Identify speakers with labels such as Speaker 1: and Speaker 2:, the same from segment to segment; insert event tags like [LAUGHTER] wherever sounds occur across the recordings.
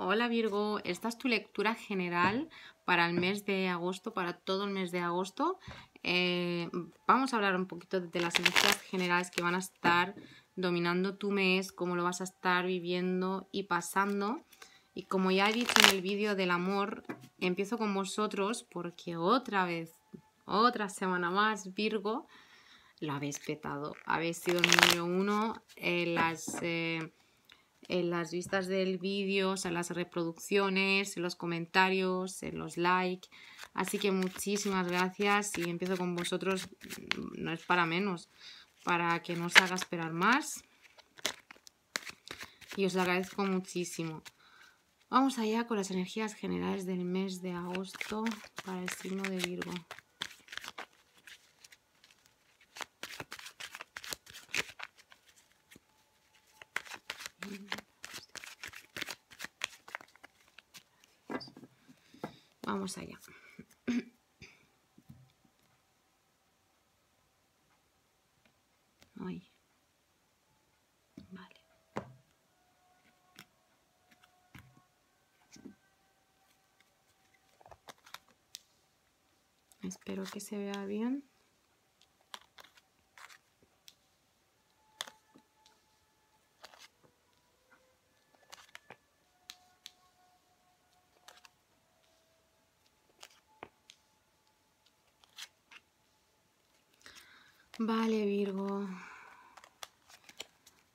Speaker 1: Hola Virgo, esta es tu lectura general para el mes de agosto, para todo el mes de agosto. Eh, vamos a hablar un poquito de las energías generales que van a estar dominando tu mes, cómo lo vas a estar viviendo y pasando. Y como ya he dicho en el vídeo del amor, empiezo con vosotros porque otra vez, otra semana más, Virgo, lo habéis petado. Habéis sido el número uno en las... Eh, en eh, las vistas del vídeo, en las reproducciones, en los comentarios, en eh, los likes. Así que muchísimas gracias y empiezo con vosotros, mm, no es para menos, para que no os haga esperar más. Y os lo agradezco muchísimo. Vamos allá con las energías generales del mes de agosto para el signo de Virgo. Vamos allá. Ay. Vale. Espero que se vea bien. Vale, Virgo.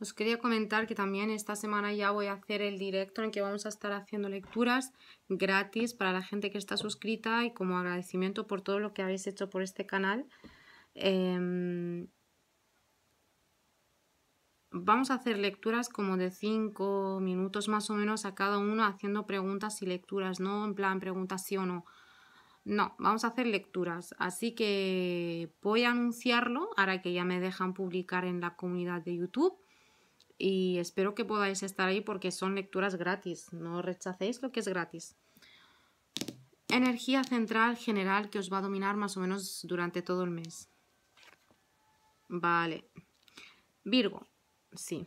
Speaker 1: Os quería comentar que también esta semana ya voy a hacer el directo en que vamos a estar haciendo lecturas gratis para la gente que está suscrita y como agradecimiento por todo lo que habéis hecho por este canal. Em, vamos a hacer lecturas como de 5 minutos más o menos a cada uno haciendo preguntas y lecturas, no en plan preguntas sí o no no, vamos a hacer lecturas. Así que voy a anunciarlo ahora que ya me dejan publicar en la comunidad de YouTube. Y espero que podáis estar ahí porque son lecturas gratis. No rechacéis lo que es gratis. Energía central general que os va a dominar más o menos durante todo el mes. Vale. Virgo. Sí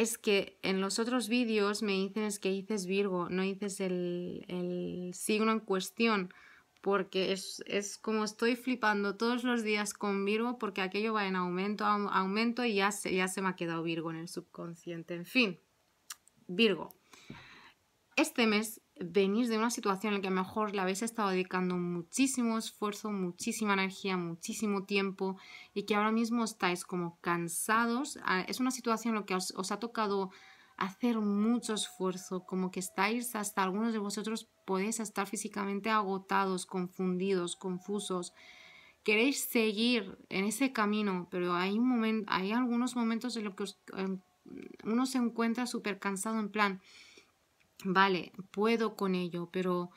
Speaker 1: es que en los otros vídeos me dicen es que dices Virgo, no dices el, el signo en cuestión, porque es, es, como estoy flipando todos los días con Virgo, porque aquello va en aumento, aumento y ya ya se me ha quedado Virgo en el subconsciente. En fin, Virgo. Este mes Venir de una situación en la que a mejor la habéis estado dedicando muchísimo esfuerzo, muchísima energía, muchísimo tiempo y que ahora mismo estáis como cansados. Ah, es una situación en la que os, ha tocado hacer mucho esfuerzo, como que estáis, hasta algunos de vosotros podéis estar físicamente agotados, confundidos, confusos. Queréis seguir en ese camino, pero hay, un momento, hay algunos momentos en los que uno se encuentra súper cansado en plan, vale, puedo con ello, pero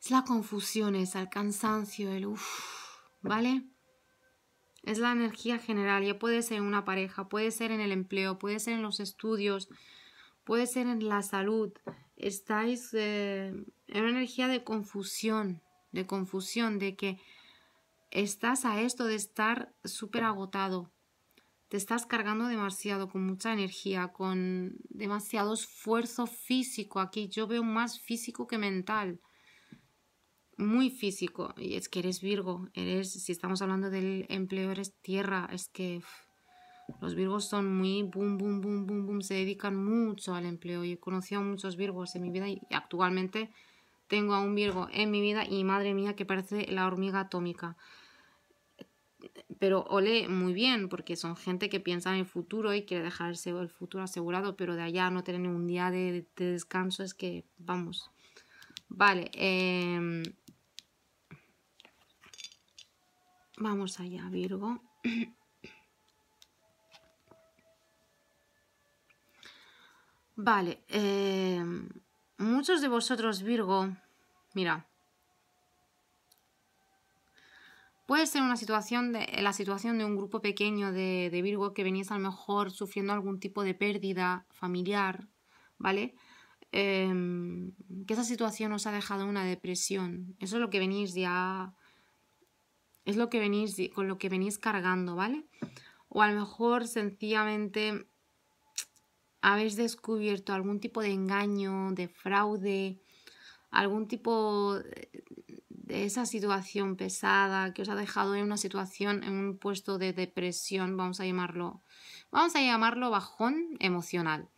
Speaker 1: es la confusión, es el cansancio, el uff, ¿vale? Es la energía general, ya puede ser en una pareja, puede ser en el empleo, puede ser en los estudios, puede ser en la salud. Estáis eh, en una energía de confusión, de confusión, de que estás a esto de estar súper agotado, te estás cargando demasiado, con mucha energía, con demasiado esfuerzo físico. Aquí yo veo más físico que mental. Muy físico. Y es que eres Virgo, eres, si estamos hablando del empleo, eres tierra. Es que los Virgos son muy boom, boom, boom, boom, boom. Se dedican mucho al empleo. Yo he conocido a muchos Virgos en mi vida y actualmente tengo a un Virgo en mi vida y madre mía que parece la hormiga atómica pero ole muy bien, porque son gente que piensa en el futuro y quiere dejarse el futuro asegurado, pero de allá no tener un día de, descanso es que, vamos. Vale, em, vamos allá, Virgo. Vale, em, muchos de vosotros, Virgo, mira, Puede ser una situación de, la situación de un grupo pequeño de, Virgo que venís a lo mejor sufriendo algún tipo de pérdida familiar, ¿vale? Em, que esa situación os ha dejado una depresión. Eso es lo que venís ya. Es lo que venís con lo que venís cargando, ¿vale? O a lo mejor sencillamente habéis descubierto algún tipo de engaño, de fraude, algún tipo esa situación pesada que os ha dejado en una situación, en un puesto de depresión, vamos a llamarlo, vamos a llamarlo bajón emocional.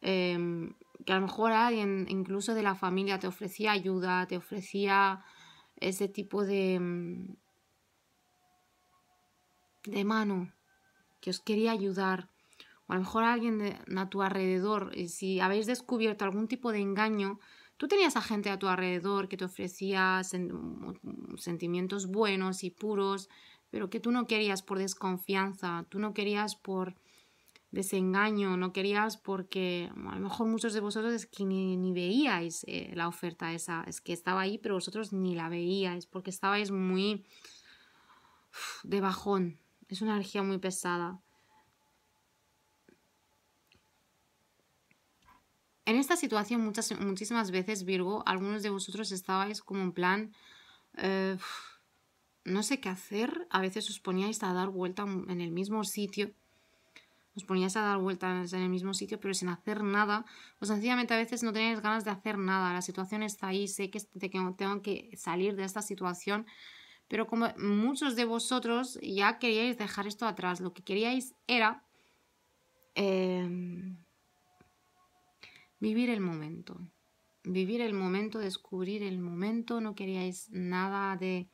Speaker 1: Em, que a lo mejor alguien incluso de la familia te ofrecía ayuda, te ofrecía ese tipo de, em, de mano, que os quería ayudar. O a lo mejor alguien de, a tu alrededor, y si habéis descubierto algún tipo de engaño, tú tenías a gente a tu alrededor que te ofrecía mm, sentimientos buenos y puros, pero que tú no querías por desconfianza, tú no querías por desengaño, no querías porque mm, a lo mejor muchos de vosotros es que ni, veíais eh, la oferta esa, es que estaba ahí, pero vosotros ni la veíais porque estabais muy de bajón, es una energía muy pesada. En esta situación muchas, muchísimas veces, Virgo, algunos de vosotros estabais como en plan, eh, no sé qué hacer, a veces os poníais a dar vuelta en el mismo sitio, os poníais a dar vueltas en el mismo sitio pero sin hacer nada, o sencillamente a veces no teníais ganas de hacer nada, la situación está ahí, sé que tengo que salir de esta situación, pero como muchos de vosotros ya queríais dejar esto atrás, lo que queríais era... Em, Vivir el momento. Vivir el momento, descubrir el momento. No queríais nada de...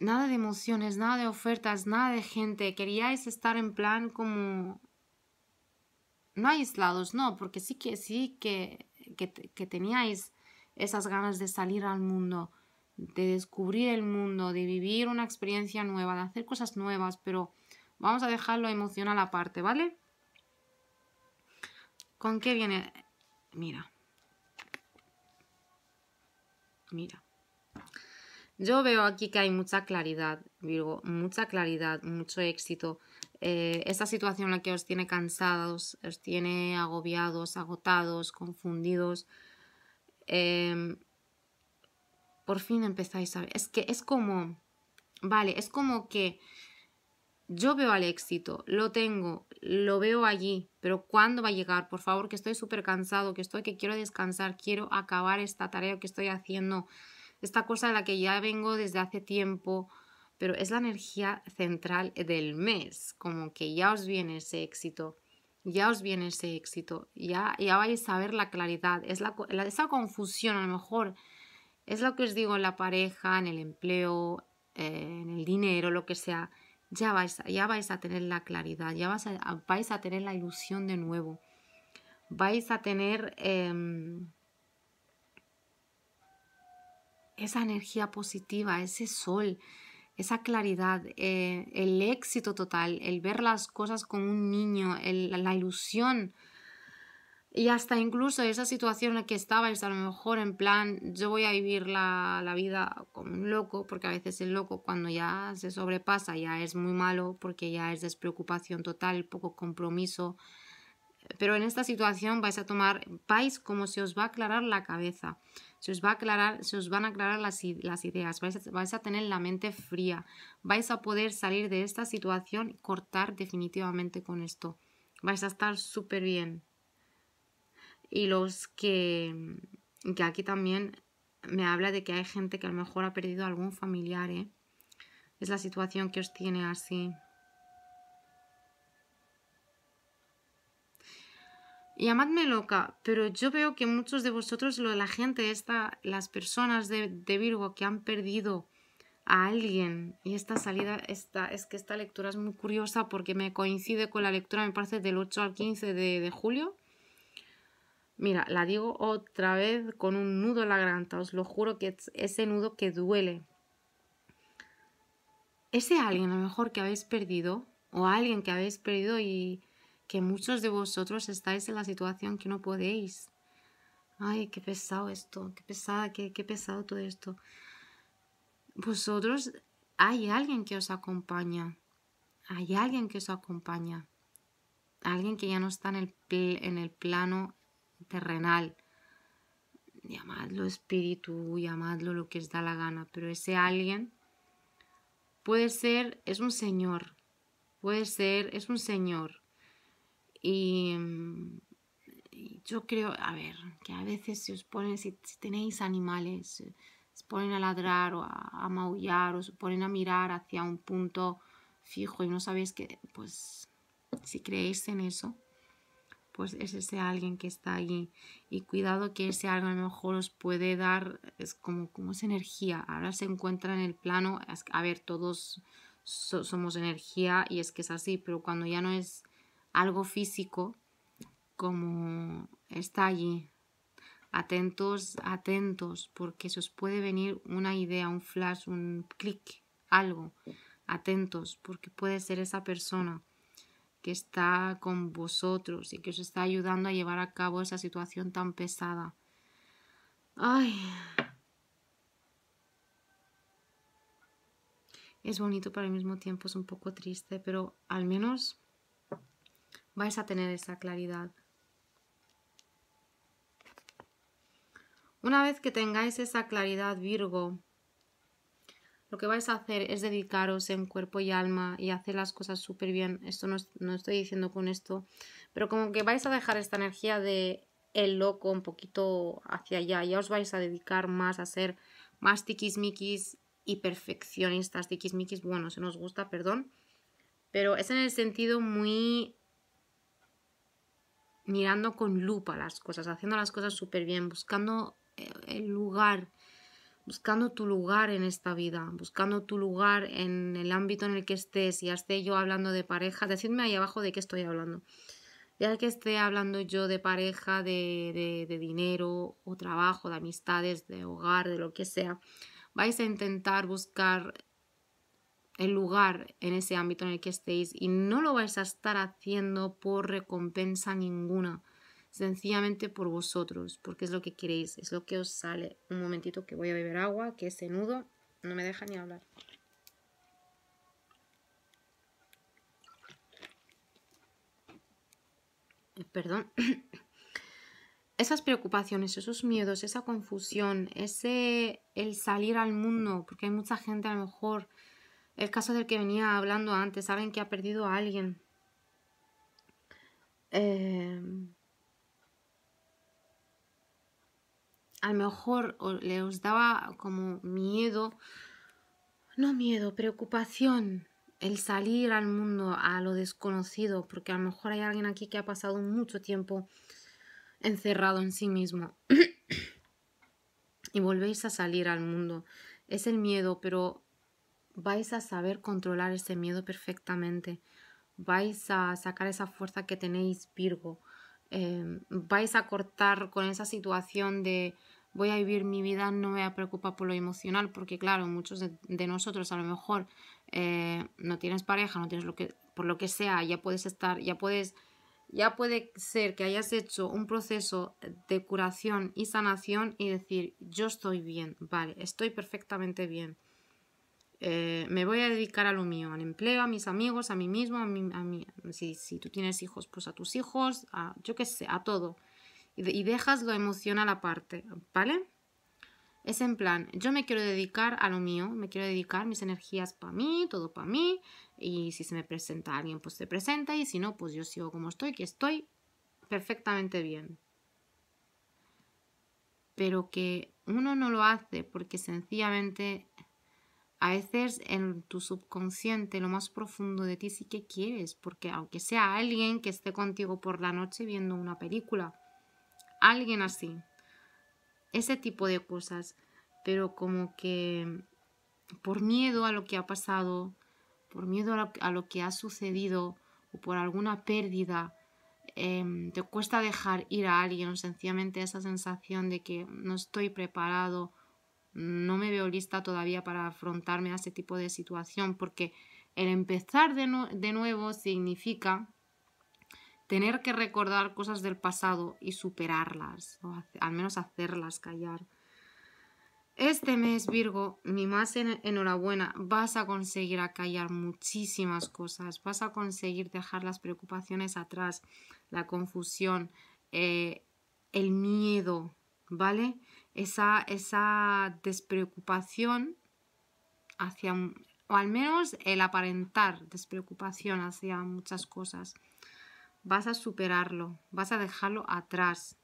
Speaker 1: Nada de emociones, nada de ofertas, nada de gente. Queríais estar en plan como... No aislados, no, porque sí que sí que, que, teníais esas ganas de salir al mundo, de descubrir el mundo, de vivir una experiencia nueva, de hacer cosas nuevas, pero vamos a dejarlo emocional aparte, ¿vale? ¿Con qué viene? Mira. Mira. Yo veo aquí que hay mucha claridad, Virgo, mucha claridad, mucho éxito. Eh, esta situación en la que os tiene cansados, os tiene agobiados, agotados, confundidos. Em, por fin empezáis a ver. Es que es como, vale, es como que yo veo al éxito, lo tengo, lo veo allí, pero ¿cuándo va a llegar? Por favor, que estoy súper cansado, que estoy, que quiero descansar, quiero acabar esta tarea que estoy haciendo, esta cosa de la que ya vengo desde hace tiempo, pero es la energía central del mes, como que ya os viene ese éxito, ya os viene ese éxito, ya, ya vais a ver la claridad, es la, esa confusión a lo mejor, es lo que os digo en la pareja, en el empleo, eh, en el dinero, lo que sea ya vais, ya a tener la claridad, ya vais a tener la ilusión de nuevo, vais a tener em, esa energía positiva, ese sol, esa claridad, eh, el éxito total, el ver las cosas con un niño, la ilusión y hasta incluso esa situación en la que estabais, a lo mejor en plan, yo voy a vivir la, vida como un loco, porque a veces el loco cuando ya se sobrepasa ya es muy malo, porque ya es despreocupación total, poco compromiso. Pero en esta situación vais a tomar, vais como se os va a aclarar la cabeza, se os, va a aclarar, se os van a aclarar las, las ideas, vais a, vais a tener la mente fría, vais a poder salir de esta situación y cortar definitivamente con esto. Vais a estar súper bien, y los que, aquí también me habla de que hay gente que a lo mejor ha perdido algún familiar, ¿eh? Es la situación que os tiene así. Llamadme loca, pero yo veo que muchos de vosotros, lo de la gente, esta, las personas de, Virgo que han perdido a alguien. Y esta salida, esta, es que esta lectura es muy curiosa porque me coincide con la lectura, me parece, del 8 al 15 de julio. Mira, la digo otra vez con un nudo en la garganta, os lo juro que es ese nudo que duele. Ese alguien a lo mejor que habéis perdido, o alguien que habéis perdido y que muchos de vosotros estáis en la situación que no podéis. Ay, qué pesado esto, qué pesada, qué, qué pesado todo esto. Vosotros, hay alguien que os acompaña, hay alguien que os acompaña, alguien que ya no está en el, en el plano terrenal. Llamadlo espíritu, llamadlo lo que os da la gana, pero ese alguien puede ser, es un señor, puede ser, es un señor. Y, mm, yo creo, a ver, que a veces si os ponen, si, tenéis animales, se ponen a ladrar o a, a, maullar o se ponen a mirar hacia un punto fijo y no sabéis que, pues, si creéis en eso, pues es ese alguien que está allí. Y cuidado que ese alguien a lo mejor os puede dar, es como, como es energía. Ahora se encuentra en el plano, a ver, todos somos energía y es que es así, pero cuando ya no es algo físico, como está allí. Atentos, atentos, porque se os puede venir una idea, un flash, un clic, algo. Atentos, porque puede ser esa persona que está con vosotros y que os está ayudando a llevar a cabo esa situación tan pesada. Ay. Es bonito, pero al mismo tiempo es un poco triste, pero al menos vais a tener esa claridad. Una vez que tengáis esa claridad, Virgo, lo que vais a hacer es dedicaros en cuerpo y alma y hacer las cosas súper bien. Esto no, estoy diciendo con esto, pero como que vais a dejar esta energía de el loco un poquito hacia allá. Ya os vais a dedicar más a ser más tiquismiquis y perfeccionistas. Tiquismiquis, bueno, se nos gusta, perdón. Pero es en el sentido muy mirando con lupa las cosas, haciendo las cosas súper bien, buscando eh, el lugar buscando tu lugar en esta vida, buscando tu lugar en el ámbito en el que estés, ya esté yo hablando de pareja, decidme ahí abajo de qué estoy hablando. Ya que esté hablando yo de pareja, de, de, de dinero o trabajo, de amistades, de hogar, de lo que sea, vais a intentar buscar el lugar en ese ámbito en el que estéis y no lo vais a estar haciendo por recompensa ninguna sencillamente por vosotros, porque es lo que queréis, es lo que os sale. Un momentito que voy a beber agua, que ese nudo no me deja ni hablar. Eh, perdón. [COUGHS] Esas preocupaciones, esos miedos, esa confusión, ese el salir al mundo, porque hay mucha gente a lo mejor, el caso del que venía hablando antes, alguien que ha perdido a alguien, eh, a lo mejor os daba como miedo, no miedo, preocupación el salir al mundo, a lo desconocido, porque a lo mejor hay alguien aquí que ha pasado mucho tiempo encerrado en sí mismo [CLEARS THROAT] y volvéis a salir al mundo. Es el miedo, pero vais a saber controlar ese miedo perfectamente. Vais a sacar esa fuerza que tenéis, Virgo. Eh, vais a cortar con esa situación de voy a vivir mi vida, no me voy a preocupar por lo emocional, porque claro, muchos de, nosotros a lo mejor eh, no tienes pareja, no tienes lo que, por lo que sea, ya puedes estar, ya puedes, ya puede ser que hayas hecho un proceso de curación y sanación y decir, yo estoy bien, vale, estoy perfectamente bien. Eh, me voy a dedicar a lo mío, al empleo, a mis amigos, a mí mismo, a mí, a mí si, si, tú tienes hijos, pues a tus hijos, a, yo qué sé, a todo y dejas lo la parte ¿vale? Es en plan, yo me quiero dedicar a lo mío, me quiero dedicar mis energías para mí, todo para mí, y si se me presenta alguien, pues se presenta, y si no, pues yo sigo como estoy, que estoy perfectamente bien. Pero que uno no lo hace porque sencillamente a veces en tu subconsciente, lo más profundo de ti sí que quieres, porque aunque sea alguien que esté contigo por la noche viendo una película, alguien así. Ese tipo de cosas. Pero como que por miedo a lo que ha pasado, por miedo a lo, que ha sucedido o por alguna pérdida, em, te cuesta dejar ir a alguien sencillamente esa sensación de que no estoy preparado, no me veo lista todavía para afrontarme a ese tipo de situación, porque el empezar de nuevo significa tener que recordar cosas del pasado y superarlas, o al menos hacerlas callar. Este mes, Virgo, mi más enhorabuena, vas a conseguir acallar muchísimas cosas, vas a conseguir dejar las preocupaciones atrás, la confusión, eh, el miedo, ¿vale? Esa, esa despreocupación hacia, o al menos el aparentar despreocupación hacia muchas cosas vas a superarlo, vas a dejarlo atrás.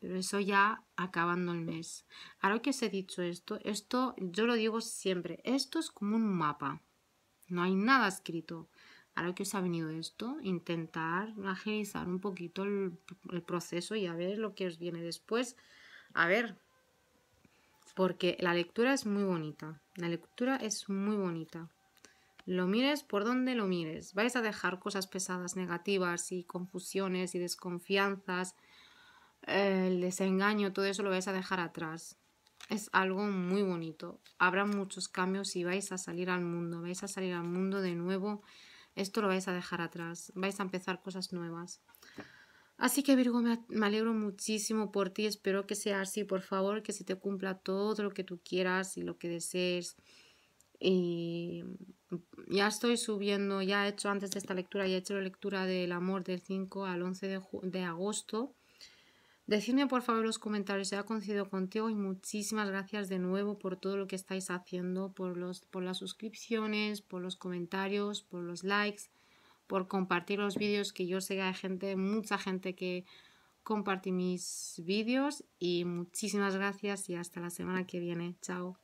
Speaker 1: Pero eso ya acabando el mes. Ahora que os he dicho esto, esto yo lo digo siempre, esto es como un mapa. No hay nada escrito. Ahora que os ha venido esto, intentar agilizar un poquito el, el proceso y a ver lo que os viene después. A ver, porque la lectura es muy bonita. La lectura es muy bonita. Lo mires por donde lo mires. Vais a dejar cosas pesadas, negativas y confusiones y desconfianzas, el desengaño, todo eso lo vais a dejar atrás. Es algo muy bonito. Habrá muchos cambios y vais a salir al mundo. Vais a salir al mundo de nuevo. Esto lo vais a dejar atrás. Vais a empezar cosas nuevas. Así que Virgo, me alegro muchísimo por ti, espero que sea así, por favor, que se te cumpla todo lo que tú quieras y lo que desees. Y ya estoy subiendo, ya he hecho antes de esta lectura, ya he hecho la lectura del amor del 5 al 11 de, agosto. Decidme por favor los comentarios, ha coincido contigo y muchísimas gracias de nuevo por todo lo que estáis haciendo, por, los, por las suscripciones, por los comentarios, por los likes, por compartir los vídeos, que yo sé que hay gente, mucha gente que comparte mis vídeos y muchísimas gracias y hasta la semana que viene. Chao.